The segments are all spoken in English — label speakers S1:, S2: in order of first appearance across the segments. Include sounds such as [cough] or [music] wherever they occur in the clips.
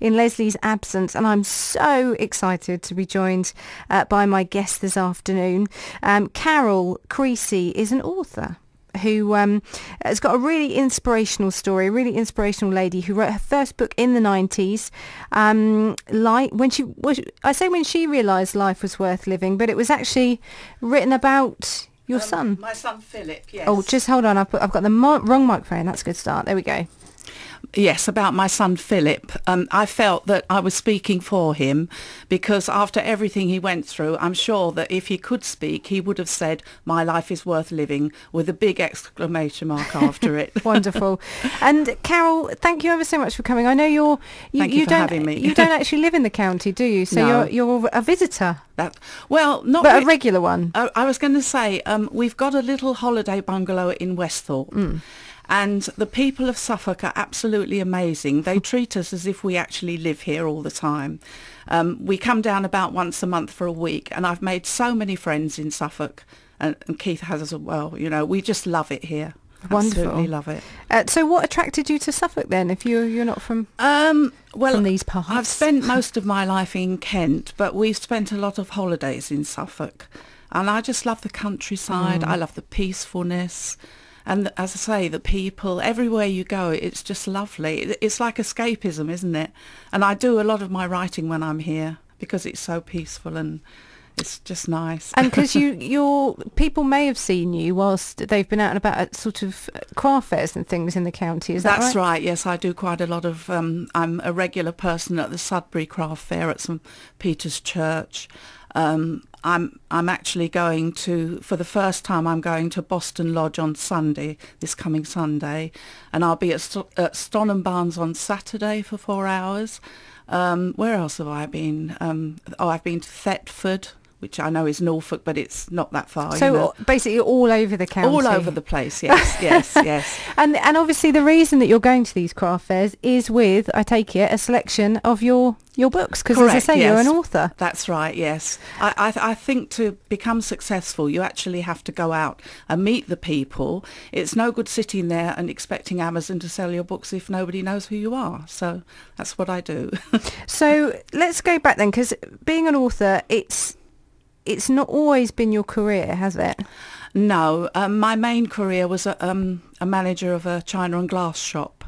S1: in Leslie's absence. And I'm so excited to be joined uh, by my guest this afternoon. Um, Carol Creasy is an author who um, has got a really inspirational story, a really inspirational lady who wrote her first book in the 90s. Um, like when she was, I say when she realised life was worth living, but it was actually written about your um, son. My son Philip, yes. Oh, just hold on. I've, put, I've got the mo- wrong microphone. That's a good start. There we go.
S2: Yes, about my son Philip. Um, I felt that I was speaking for him because after everything he went through, I'm sure that if he could speak, he would have said, my life is worth living with a big exclamation mark after it. [laughs] Wonderful. And Carol, thank
S1: you ever so much for coming. I know you're... You, thank you, you don't, You don't actually live in the county, do you? So no. you're, you're a visitor. That, well, not... But re- a regular one. I, uh, I was going to say, um, we've got a
S2: little holiday bungalow in Westhorpe. Mm and the people of Suffolk are absolutely amazing. They treat us as if we actually live here all the time. Um, we come down about once a month for a week, and I've made so many friends in Suffolk, and, and Keith has as well. You know, we just love it here.
S1: Wonderful. Absolutely love it. Uh, so, what attracted you to Suffolk then?
S2: If you you're not from um, well, from these parts, I've spent most of my life in Kent, but we've spent a lot of holidays in Suffolk, and I just love the countryside. Mm. I love the peacefulness and as I say, the people everywhere you go, it's just lovely. It's like escapism, isn't it? And I do a lot of my writing when I'm here because it's so peaceful and it's just nice. And because [laughs] you,
S1: your people may have seen you whilst they've been out and about at sort of uh, craft fairs and things in the county. Is that That's right?
S2: right yes, I do quite a lot of. Um, I'm a regular person at the Sudbury Craft Fair at St Peter's Church. Um, I'm I'm actually going to for the first time I'm going to Boston Lodge on Sunday this coming Sunday, and I'll be at, St- at Stonham Barnes on Saturday for four hours. Um, where else have I been? Um, oh, I've been to Thetford which I know is Norfolk, but it's not that far. So you know. Uh, basically,
S1: all over the county, all over the
S2: place. Yes, [laughs] yes, yes.
S1: And and obviously, the reason that you're going to these craft fairs is with, I take it, a selection of your your books because, as I say, yes. you're an
S2: author. That's right. Yes, I I, th- I, think to become successful, you actually have to go out and meet the people. It's no good sitting there and expecting Amazon to sell your books if nobody knows who you are. So that's what I do.
S1: [laughs] so let's go back then, because being an author, it's it's not always been your career, has it? No,
S2: um, my main career was a, um, a, manager of a china and glass shop.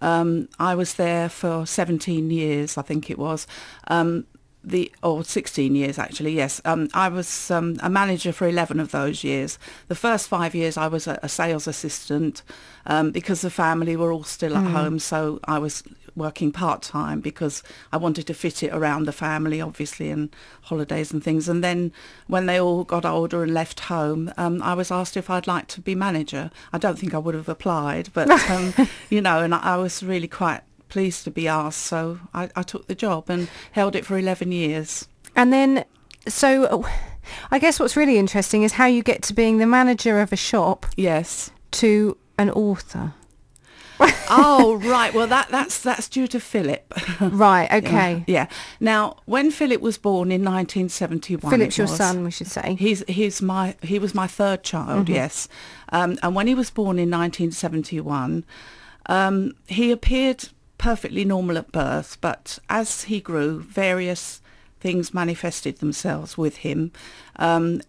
S2: Um, I was there for 17 years, I think it was, um, the or 16 years actually. Yes, um, I was um, a manager for 11 of those years. The first five years, I was a, a sales assistant because the family were all still at mm. home, so I was working part time because I wanted to fit it around the family, obviously, and holidays and things. And then when they all got older and left home, um, I was asked if I'd like to be manager. I don't think I would have applied, but [laughs] um, you know, and I, was really quite pleased to be asked, so I, I took the job and held it for eleven years.
S1: And then, so. I guess what's really interesting is how you get to being the manager of a shop. Yes. To an author.
S2: [laughs] oh right, well that that's that's due to Philip. [laughs]
S1: right. [laughs] Okay.
S2: Yeah. yeah. Now, when Philip was born in 1971, Philip's your son, we should say. He's he's my he was my third child. Mm-hmm. Yes. Um, and when he was born in 1971, um, he appeared perfectly normal at birth, but as he grew, various things manifested themselves with him. Um,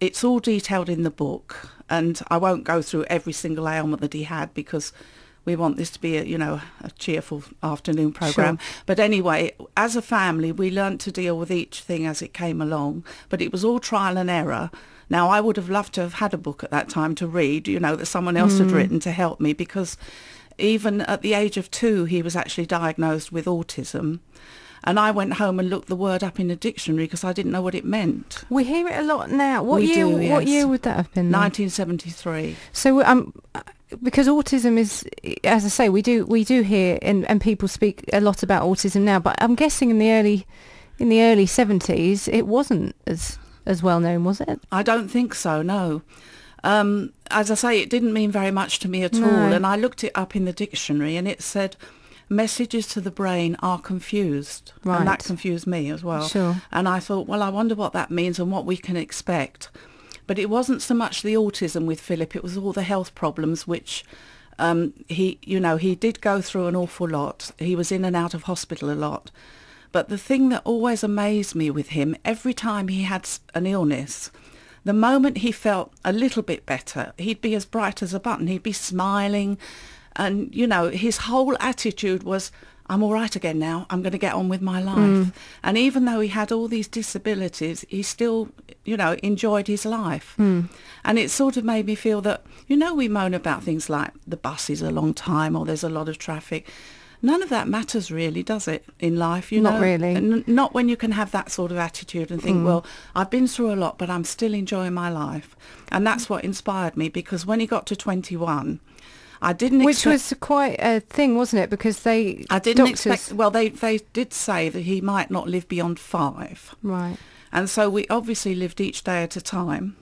S2: it's all detailed in the book and I won't go through every single ailment that he had because we want this to be a you know a cheerful afternoon program. Sure. But anyway, as a family, we learnt to deal with each thing as it came along. But it was all trial and error. Now, I would have loved to have had a book at that time to read, you know, that someone else mm. had hmm. written to help me because even at the age of two, he was actually diagnosed with autism. And I went home and looked the word up in a dictionary
S1: because I didn't know what it meant. We hear it a lot now. What we year? Do, yes. What year would that have been? Nineteen seventy-three. So, um, because autism is, as I say, we do we do hear and, and people speak a lot about autism now. But I'm guessing in the early in the early 70s, it wasn't as as well known, was it?
S2: I don't think so. No. Um, as I say, it didn't mean very much to me at no. all. And I looked it up in the dictionary, and it said messages to the brain are confused. Right. And that confused me as well. Sure. And I thought, well, I wonder what that means and what we can expect. But it wasn't so much the autism with Philip, it was all the health problems which um, he, you know, he did go through an awful lot. He was in and out of hospital a lot. But the thing that always amazed me with him, every time he had an illness, the moment he felt a little bit better, he'd be as bright as a button. He'd be smiling. And, you know, his whole attitude was, I'm all right again now. I'm going to get on with my life. Mm. And even though he had all these disabilities, he still, you know, enjoyed his life. Mm. And it sort of made me feel that, you know, we moan about things like the bus is a long time or there's a lot of traffic. None of that matters really, does it, in life? You not know, really. N- not when you can have that sort of attitude and think, mm. well, I've been through a lot, but I'm still enjoying my life. And that's what inspired me because when he got to 21, I didn't Which expect, was
S1: quite a thing, wasn't it? Because they... I didn't doctors... expect...
S2: Well, they, they did say that he might not live beyond five. Right. And so we obviously lived each day at a time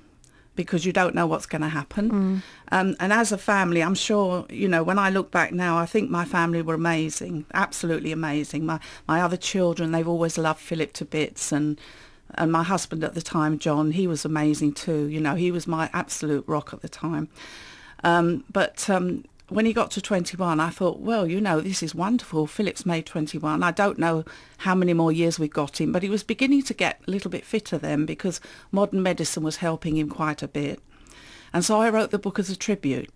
S2: because you don't know what's going to happen. Mm. Um, and as a family, I'm sure, you know, when I look back now, I think my family were amazing, absolutely amazing. My, my other children, they've always loved Philip to bits and, and my husband at the time, John, he was amazing too. You know, he was my absolute rock at the time. Um, but um, when he got to 21, I thought, well, you know, this is wonderful. Phillips made 21. I don't know how many more years we got him, but he was beginning to get a little bit fitter then because modern medicine was helping him quite a bit. And so I wrote the book as a tribute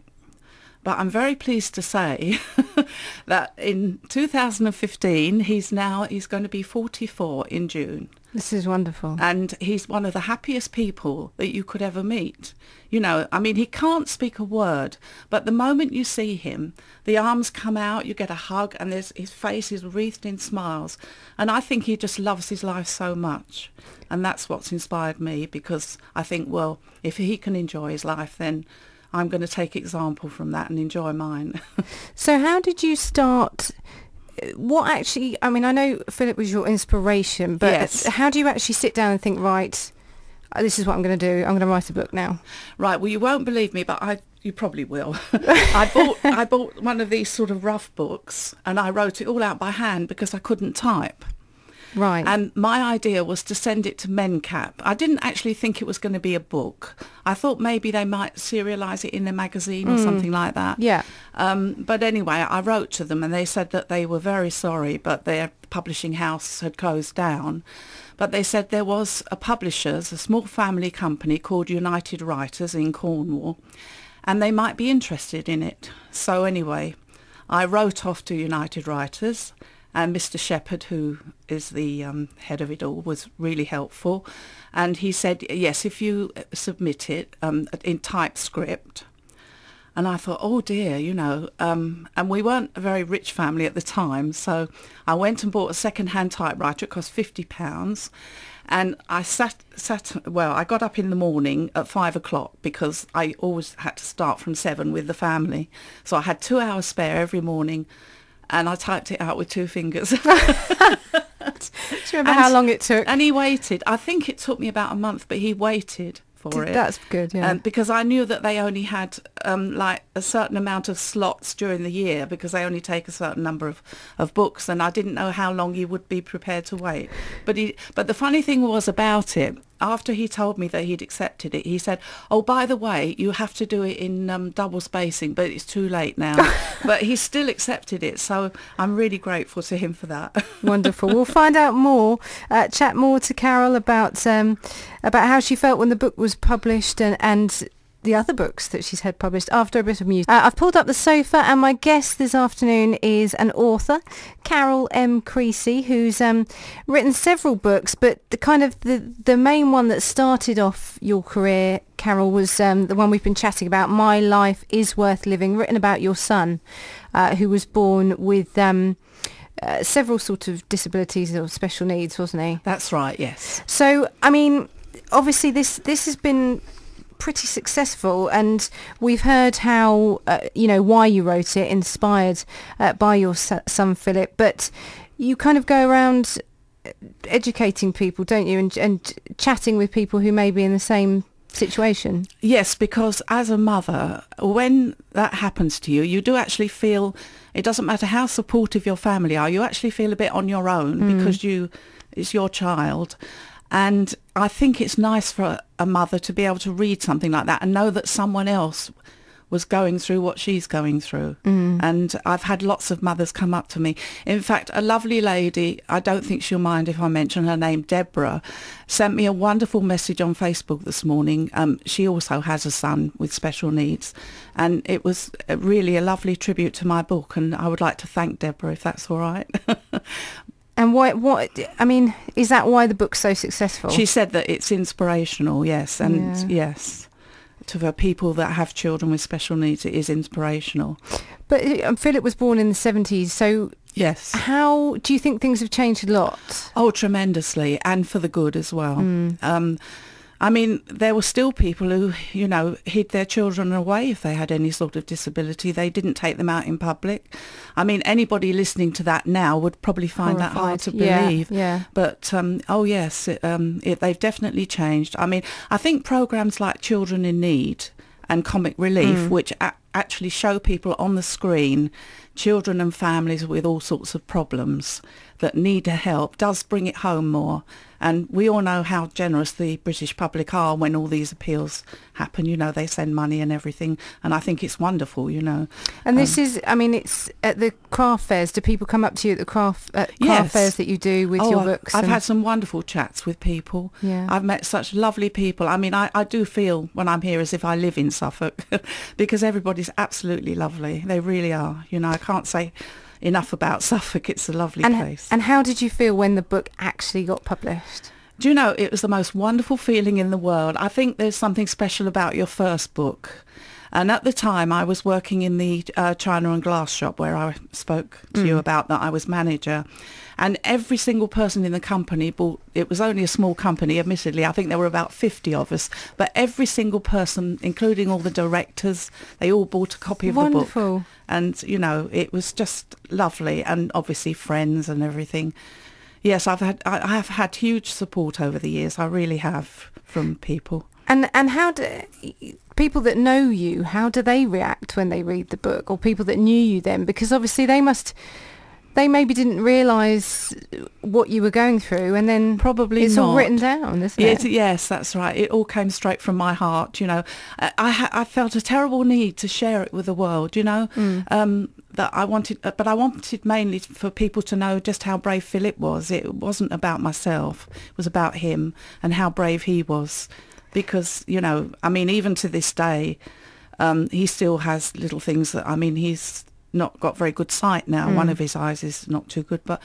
S2: but I'm very pleased to say [laughs] that in 2015, he's now, he's going to be 44 in June. This is wonderful. And he's one of the happiest people that you could ever meet. You know, I mean, he can't speak a word, but the moment you see him, the arms come out, you get a hug, and his face is wreathed in smiles. And I think he just loves his life so much. And that's what's inspired me because I think, well, if he can enjoy his life, then
S1: I'm going to take example from that and enjoy mine. [laughs] so how did you start? What actually, I mean, I know Philip was your inspiration, but yes. how do you actually sit down and think, right, uh, this is what I'm going to do. I'm going to write a book now. Right. Well, you won't believe
S2: me, but I you probably will. [laughs] I bought I bought one of these sort of rough books, and I wrote it all out by hand because I couldn't type. Right. And my idea was to send it to MenCap. I didn't actually think it was going to be a book. I thought maybe they might serialise it in a magazine or mm. something like that. Yeah. Um, but anyway, I wrote to them and they said that they were very sorry, but their publishing house had closed down. But they said there was a publisher's, a small family company called United Writers in Cornwall, and they might be interested in it. So anyway, I wrote off to United Writers and Mr. Shepherd, who is the um, head of it all, was really helpful. And he said, yes, if you uh, submit it um, in TypeScript. And I thought, oh dear, you know. Um, and we weren't a very rich family at the time. So I went and bought a second-hand typewriter. It cost £50. And I sat, sat, well, I got up in the morning at five o'clock because I always had to start from seven with the family. So I had two hours spare every morning and I typed it out with two fingers. [laughs] Do you remember and, how long it took? And he waited. I think it took me about a month, but he waited for Did, it. That's good, yeah. Um, because I knew that they only had um, like a certain amount of slots during the year because they only take a certain number of, of books, and I didn't know how long he would be prepared to wait. But he, but the funny thing was about it after he told me that he'd accepted it, he said, "Oh, by the way, you have to do it in um, double spacing, but it's too late now." [laughs] but he still accepted it, so I'm really grateful to him for that.
S1: [laughs] Wonderful. We'll find out more, uh, chat more to Carol about um, about how she felt when the book was published, and and the other books that she's had published after a bit of music. Uh, I've pulled up the sofa and my guest this afternoon is an author, Carol M. Creasy, who's um, written several books, but the kind of the, the main one that started off your career, Carol, was um, the one we've been chatting about, My Life is Worth Living, written about your son, uh, who was born with... Um, uh, several sort of disabilities or special needs, wasn't he? That's right. Yes. So, I mean, obviously, this this has been pretty successful. And we've heard how, uh, you know, why you wrote it, inspired uh, by your son Philip. But you kind of go around uh, educating people, don't you, and, and chatting with people who may be in the same situation. Yes, because as a
S2: mother, when that happens to you, you do actually feel it doesn't matter how supportive your family are, you actually feel a bit on your own mm. because you it's your child and I think it's nice for a mother to be able to read something like that and know that someone else was going through what she's going through. Mm. And I've had lots of mothers come up to me. In fact, a lovely lady, I don't think she'll mind if I mention her name, Deborah, sent me a wonderful message on Facebook this morning. Um, she also has a son with special needs. And it was really a lovely tribute to my book. And I would like to thank Deborah if that's all right. [laughs] And why? what I mean is that why the book's so successful? She said that it's inspirational, yes, and yeah. yes, to the people that have children with special needs, it is inspirational. But uh, um, Philip was born in the seventies, so yes, how do you think things have changed a lot? Oh, tremendously, and for the good as well. Mm. Um, I mean, there were still people who, you know, hid their children away if they had any sort of disability. They didn't take them out in public. I mean, anybody listening to that now would probably find Horrified. that hard to believe. Yeah. yeah. But um, oh yes, it, um, it, they've definitely changed. I mean, I think programs like Children in Need and Comic Relief, mm. which a- actually show people on the screen children and families with all sorts of problems that need help, does bring it home more and we all know how generous the British public are when all these appeals happen. You know, they send money and everything. And I think it's wonderful, you know. And this um, is, I mean, it's at the craft fairs. Do people
S1: come up to you at the craft, at craft yes. fairs that you do with oh, your books? I've and... had some
S2: wonderful chats with people. Yeah. I've met such lovely people. I mean, I, I do feel when I'm here as if I live in Suffolk [laughs] because everybody's absolutely lovely. They really are. You know, I can't say enough about [laughs] Suffolk. It's a lovely and, place. And
S1: how did you feel when the book actually got published? Do you know,
S2: it was the most wonderful feeling in the world. I think there's something special about your first book and at the time, I was working in the uh, china and glass shop where I spoke to mm. you about that. I was manager. And every single person in the company bought, it was only a small company, admittedly. I think there were about 50 of us. But every single person, including all the directors, they all bought a copy of Wonderful. the book. And, you know, it was just lovely. And obviously friends and everything. Yes, I've had, I have had huge support over the years. I really have from people.
S1: And and how do people that know you, how do they react when they read the book, or people that knew you then? Because obviously they must, they maybe didn't realise what you were going through, and then probably it's not. all written down, isn't it?
S2: Yes, that's right. It all came straight from my heart. You know, I I, I felt a terrible need to share it with the world. You know, mm. um, that I wanted, uh, but I wanted mainly for people to know just how brave Philip was. It wasn't about myself; it was about him and how brave he was because you know, I mean, even to this day, um, he still has little things that I mean, he's not got very good sight now. Mm. One of his eyes is not too good, but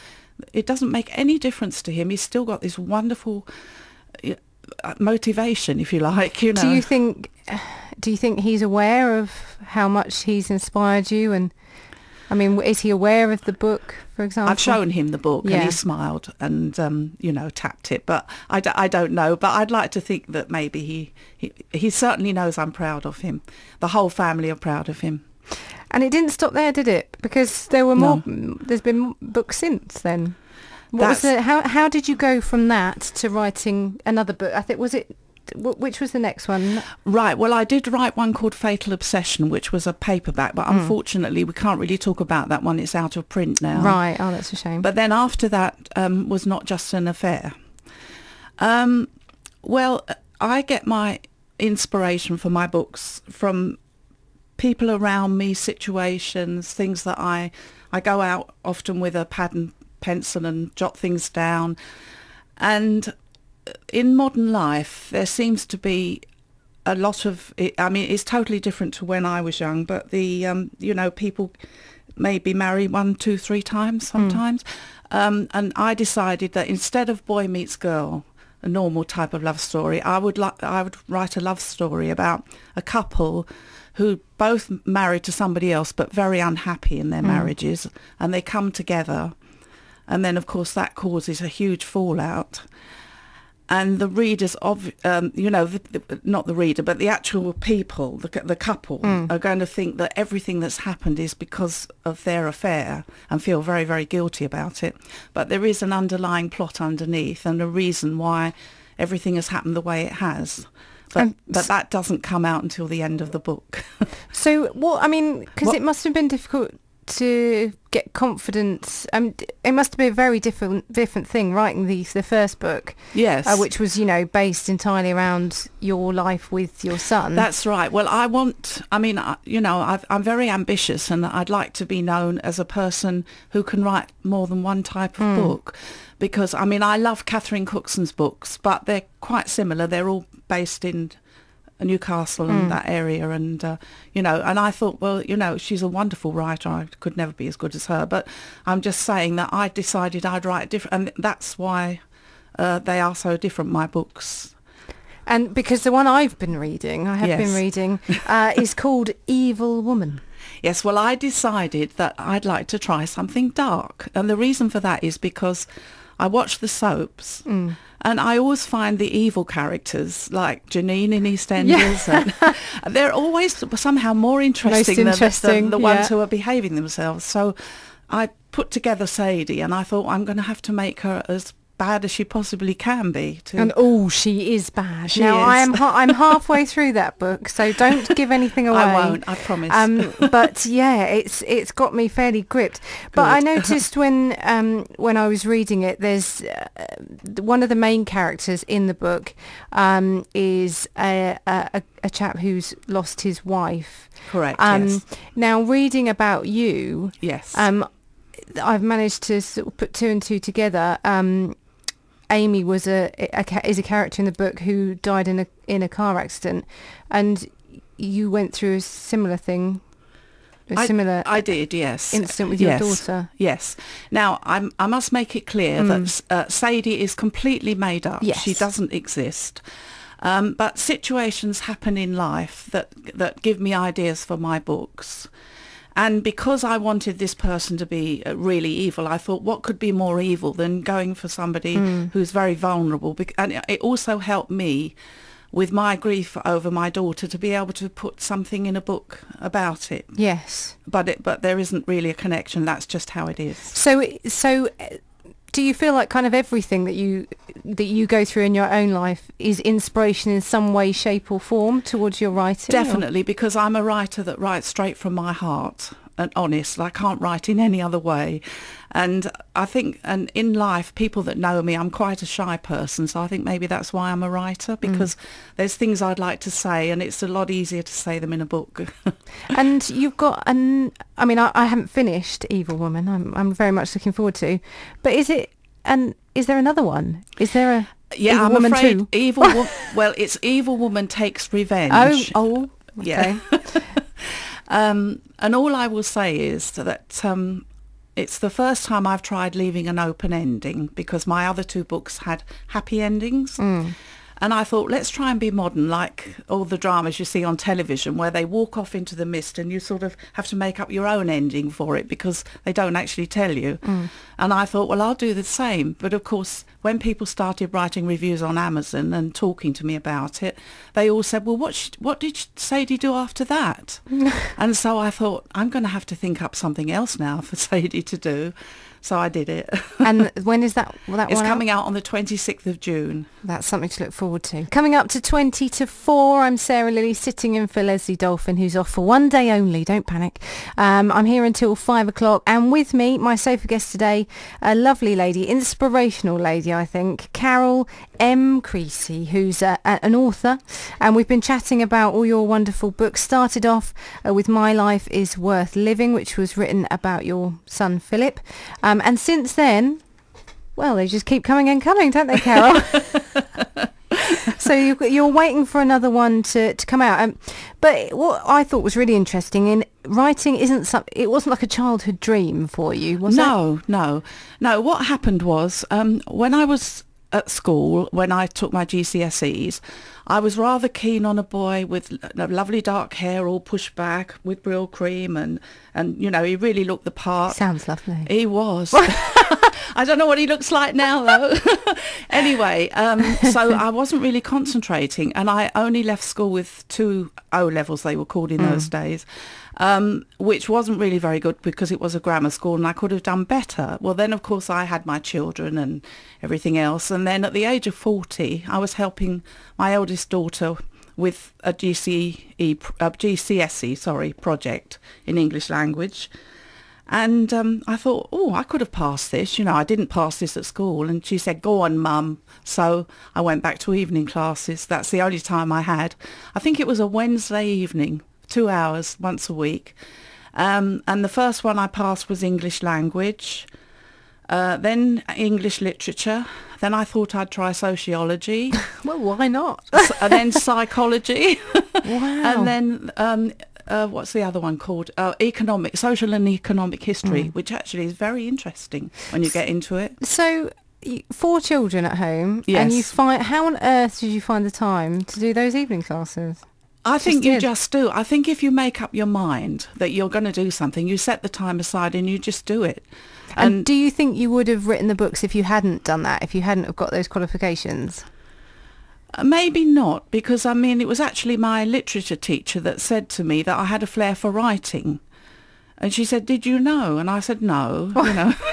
S2: it doesn't make any difference to him. He's still got this wonderful uh, motivation, if you like. You know. Do you
S1: think? Do you think he's aware of how much he's inspired you and? I mean, is he aware of the book, for example? I've shown
S2: him the book yeah. and he smiled and, um, you know, tapped it. But I d- I don't know. But I'd like to think that maybe he, he, he certainly knows I'm proud of him. The
S1: whole family are proud of him. And it didn't stop there, did it? Because there were more. No. There's been books since then. What was the, how how did you go from that to writing another book? I think was it which was the next one? Right. Well, I did write one called Fatal
S2: Obsession, which was a paperback, but mm. unfortunately we can't really talk about that one. It's out of print now. Right. Oh, that's a shame. But then after that um, was not just an affair. Um, well, I get my inspiration for my books from people around me, situations, things that I I go out often with a pad and pencil and jot things down, and in modern life, there seems to be a lot of. I mean, it's totally different to when I was young, but the um, you know people maybe marry one, two, three times hmm. sometimes, mm. um, and I decided that instead of boy meets girl, a normal type of love story, I would li- I would write a love story about a couple who both married to somebody else but very unhappy in their mm. marriages, and they come together, and then of course that causes a huge fallout and the readers of um, you know the, the, not the reader but the actual people the, the couple mm. are going to think that everything that's happened is because of their affair and feel very very guilty about it but there is an underlying plot underneath and a reason why everything has happened the way it has but, but that doesn't come out until the end of the book
S1: [laughs] so what well, i mean because it must have been difficult to get confidence. Um, it must be a very different different thing writing the the first book. Uh, yes, uh, which was you know based entirely around your life with your son. That's right. Well, I want.
S2: I mean, I, you know, i am very ambitious, and I'd like to be known as a person who can write more than one type of mm. book. Because I mean, I love Catherine Cookson's books, but they're quite similar. They're all based in Newcastle and mm. that area. And, uh, you know, and I thought, well, you know, she's a wonderful writer. I could never be as good as her. But I'm just saying that I decided I'd write different. And that's why uh, they are so different, my books. And because the one I've been reading, I have yes. been reading, [laughs] uh, is called Evil Woman. Yes, well, I decided that I'd like to try something dark. And the reason for that is because I watch the soaps. Mm and I always find the evil characters, like Janine in EastEnders, yeah. and [laughs] they're always somehow more interesting, than, interesting. than, the ones yeah. who are behaving themselves. So I put together Sadie and I thought I'm going to have to make her as bad as she possibly can be. and oh,
S1: she is bad. She now is. I am I'm halfway through that book, so don't give anything [laughs] away. I won't. I promise. Um, [laughs] but yeah, it's it's got me fairly gripped. But Good. I noticed when um, when I was reading it, there's uh, one of the main characters in the book um, is a, a, a, chap who's lost his wife. Correct. Um, yes. Now reading about you. Yes. Um, I've managed to sort of put two and two together. Um, Amy was a, a, is a character in the book who died in a in a car accident, and you went through a similar thing.
S2: similar I did, yes. Incident with yes. your daughter. Yes. Now, I'm, i must make it clear mm. that uh, Sadie is completely made up. Yes. She doesn't exist. Um, but situations happen in life that that give me ideas for my books. And because I wanted this person to be uh, really evil, I thought, what could be more evil than going for somebody mm. who's very vulnerable? And it also helped me with my grief over my daughter to be able to put something in a book about it. Yes. But it, but there isn't really a connection. That's just how it is.
S1: So so do you feel like kind of everything that you that you go through in your own life is inspiration in some way shape or form towards your writing definitely or? because i'm a
S2: writer that writes straight from my heart and honest. I can't write in any other way. And I think, and in life, people that know me, I'm quite a shy person. So I think maybe that's why I'm a writer hmm. because mm. there's things I'd like to say, and it's a lot easier to say them in a book.
S1: [laughs] and you've got an, I mean, I, I haven't finished Evil Woman. I'm, I'm very much looking forward to. But is it, and is there another one? Is there a yeah, Evil I'm Woman afraid too? Evil. Wo-
S2: [laughs] well, it's Evil Woman takes revenge.
S1: Oh, oh, okay. yeah.
S2: [laughs] Um, and all I will say is that um, it's the first time I've tried leaving an open ending because my other two books had happy endings. Mm. And I thought, let's try and be modern, like all the dramas you see on television where they walk off into the mist and you sort of have to make up your own ending for it because they don't actually tell you. Mm. And I thought, well, I'll do the same. But of course, when people started writing reviews on Amazon and talking to me about it, they all said, well, what, what did Sadie do after that? [laughs] and so I thought, I'm going to have to think up something else now for [laughs] Sadie to do. So I did it. [laughs]
S1: and when is that? Well, that it's coming
S2: out? out on the 26th of June. That's something
S1: to look forward to. Coming up to 20 to 4, I'm Sarah Lilly sitting in for Leslie Dolphin, who's off for one day only. Don't panic. Um, I'm here until 5 o'clock. And with me, my sofa guest today, a lovely lady, inspirational lady, I think, Carol M. Creasy, who's a, a, an author. And we've been chatting about all your wonderful books. Started off uh, with My Life is Worth Living, which was written about your son, Philip. Um, um, and since then, well, they just keep coming and coming, don't they, Carol? [laughs] so you, are waiting for another one to, to come out. Um, but what I thought was really interesting in writing isn't some, it wasn't like a childhood dream for you, was no, it?
S2: No, no, no. What happened was um, when I was at school, when I took my GCSEs, I was rather keen on a boy with lovely dark hair, all pushed back, with real cream, and and you know he really looked the part.
S1: Sounds lovely.
S2: He was. [laughs] [laughs] I don't know what he looks like now though. [laughs] anyway, um, so I wasn't really concentrating, and I only left school with two O levels they were called in mm. those days, um, which wasn't really very good because it was a grammar school and I could have done better. Well, then, of course, I had my children and everything else. And then at the age of 40, I was helping my eldest daughter with a GCE, a uh, GCSE, sorry, project in English language. And um, I thought, oh, I could have passed this. You know, I didn't pass this at school. And she said, go on, mum. So I went back to evening classes. That's the only time I had. I think it was a Wednesday evening two hours once a week. Um, and the first one I passed was English language, uh, then English literature. Then I thought I'd try sociology. [laughs]
S1: well, why not?
S2: and then psychology. [laughs] Wow. and then um, uh, what's the other one called? Uh, economic, social and economic history, mm. which actually is very interesting when you get into it. So four children at home yes. and you
S1: find how on earth did you find the time to do those evening classes I think just you did.
S2: just do. I think if you make up your mind that you're going to do something, you set the time aside and you just do it.
S1: And, and do you think you would have written the books if you hadn't done that, if you hadn't have got those qualifications?
S2: Uh, maybe not, because I mean, it was actually my literature teacher that said to me that I had a flair for writing. And she said, did you know? And I said, no, you [laughs] know. [laughs]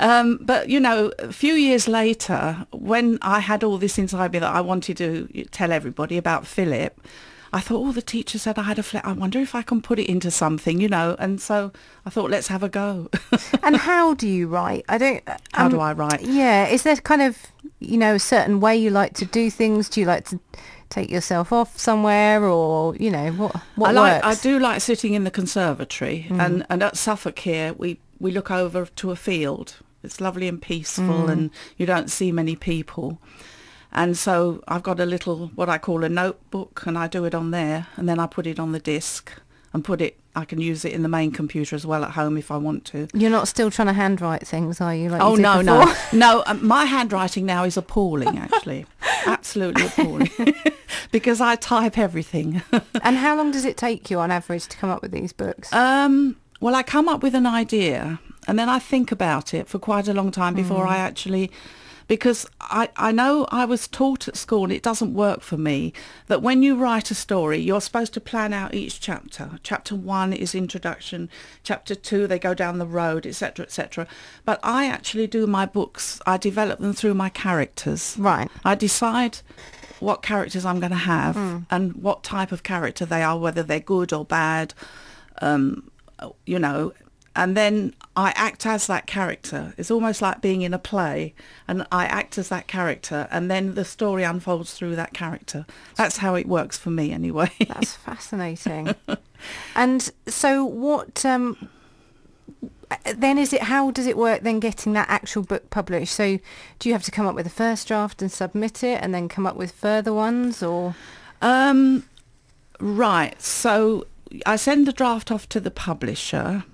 S2: um, but you know, a few years later, when I had all this inside me that I wanted to tell everybody about Philip, I thought, oh, the teacher said I had a flat. I wonder if I can put it into something, you know. And so I thought, let's have a go.
S1: [laughs] and how do you write? I don't. Um, how do um, I write? Yeah, is there kind of you know a certain way you like to do things? Do you like to take yourself off somewhere or you know what, what I like works? I
S2: do like sitting in the conservatory mm. and and at Suffolk here we we look over to a field. It's lovely and peaceful mm. and you don't see many people. And so I've got a little, what I call a notebook, and I do it on there, and then I put it on the disk and put it. I can use it in the main computer as well at home if I want to.
S1: You're not still trying to handwrite things, are you? Like oh you no, before?
S2: [laughs] no, no. Um, my handwriting now is appalling, actually, [laughs] absolutely appalling, [laughs] because I type everything.
S1: and how long does it take you on average to come up with these books?
S2: Um, well, I come up with an idea and then I think about it for quite a long time before mm. I actually because I, I know I was taught at school, and it doesn't work for me, that when you write a story, you're supposed to plan out each chapter. Chapter one is introduction, chapter two, they go down the road, etc., etc. But I actually do my books, I develop them through my characters. Right. I decide what characters I'm going to have mm. and what type of character they are, whether they're good or bad. Um, you know, and then I act as that character. It's almost like being in a play and I act as that character and then the story unfolds through that character. That's how it works for me anyway. That's [laughs] fascinating.
S1: and so what um, then is it how does it work then getting that actual book published? So do you have to come up with a first draft and submit it and then come up with further ones or um, right.
S2: So I send the draft off to the publisher.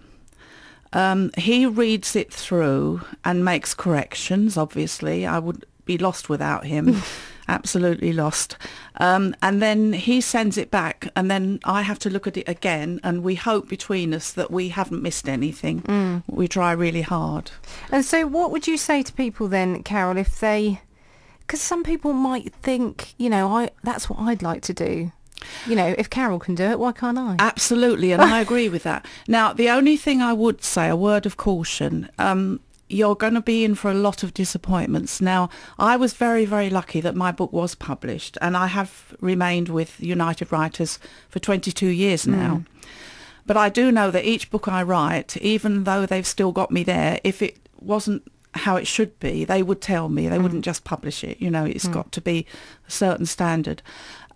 S2: Um, he reads it through and makes corrections, obviously. I would be lost without him, [laughs] absolutely lost. Um, and then he sends it back, and then I have to look at it again. And we hope between us that we haven't missed anything. Mm. We try really
S1: hard. And so, what would you say to people then, Carol, if they. Because some people might think, you know, I, that's what I'd like to do. You know, if Carol can do it, why can't I?
S2: Absolutely, and I agree with that. Now, the only thing I would say, a word of caution, um, you're going to be in for a lot of disappointments. Now, I was very, very lucky that my book was published, and I have remained with United Writers for 22 years hmm. now. Mm. But I do know that each book I write, even though they've still got me there, if it wasn't how it should be, they would tell me. They mm. wouldn't just publish it. You know, it's mm. got to be a certain standard.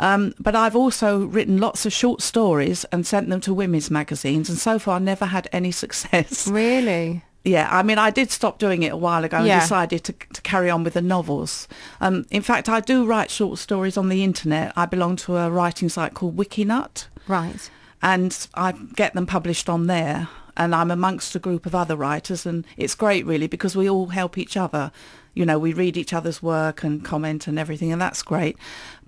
S2: Um, but I've also written lots of short stories and sent them to women's magazines, and so far never had any [laughs] success. Really? Yeah, I mean, I did stop doing it a while ago and decided to, to carry on with the novels. Um, in fact, I do write short stories on the internet. I belong to a writing site called Wikinut. Right. And I get them published on there and I'm amongst a group of other writers and it's great really because we all help each other. You know, we read each other's work and comment and everything and that's great.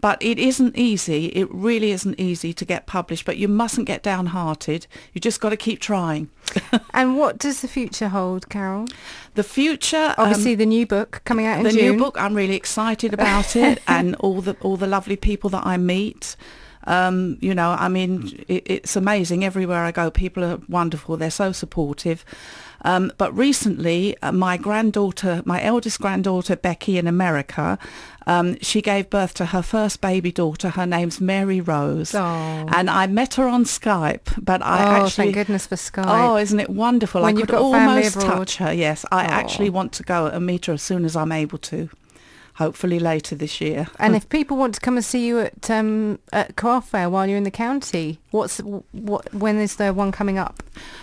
S2: But it isn't easy. It really isn't easy to get published, but you mustn't get downhearted. You just got to keep trying. [laughs]
S1: and what does the future
S2: hold, Carol? The future um, obviously um, the new book coming out in the June. The new book, I'm really excited about it [laughs] and all the all the lovely people that I meet. Um, you know, I mean, it, it's amazing. Everywhere I go, people are wonderful. They're so supportive. Um, but recently, uh, my granddaughter, my eldest granddaughter, Becky, in America, um, she gave birth to her first baby daughter. Her name's Mary Rose, oh. and I met her on Skype. But I oh, actually, thank goodness for Skype. Oh, isn't it wonderful? When I could almost touch her. Yes, I oh. actually want to go and meet her as soon as I'm able to hopefully later this year. [laughs] And if
S1: people want to come and see you at um, at Coir Fair while you're in the county, what's what? When is there one coming up?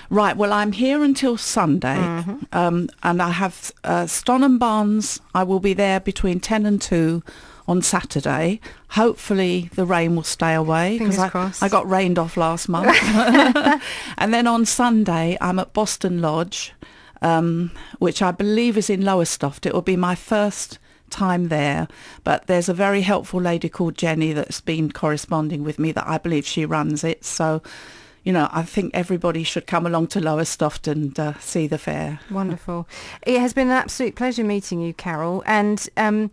S2: Right. Well, I'm here until Sunday, mm-hmm. um, and I have uh, and Barnes. I will be there between ten and two on Saturday. Hopefully the rain will stay away because I, I, got rained off last month. [laughs] [laughs] and then on Sunday I'm at Boston Lodge, um, which I believe is in Lowestoft. It will be my first time there. But there's a very helpful lady called Jenny that's been corresponding with me that I believe she runs it. So, you know, I think everybody should come along to Lowestoft and uh, see the fair.
S1: Wonderful. It has been an absolute pleasure meeting you, Carol. And um,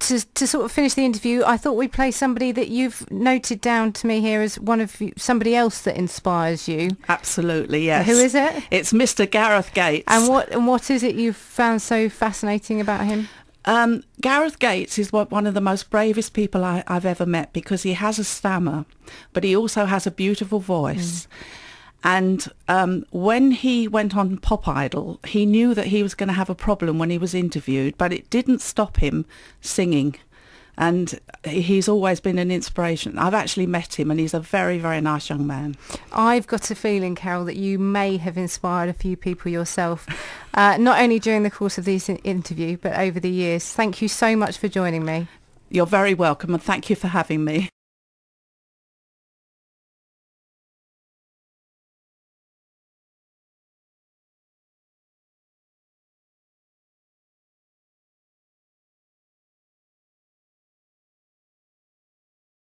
S1: to, to, sort of finish the interview, I thought we'd play somebody that you've noted down to me here as one of you, somebody else that inspires you. Absolutely, yes. Who is it? It's Mr. Gareth Gates. And what and what is it you've found so fascinating about him? Um, Gareth Gates is one of
S2: the most bravest people I, have ever met because he has a stammer, but he also has a beautiful voice. Mm. And um, when he went on Pop Idol, he knew that he was going to have a problem when he was interviewed, but it didn't stop him singing and he's always been an inspiration. I've actually met him and he's a very, very nice young man.
S1: I've got a feeling, Carol, that you may have inspired a few people yourself, [laughs] uh, not only during the course of this interview, but over the years. Thank you so much for joining me. You're very welcome and thank you for having me.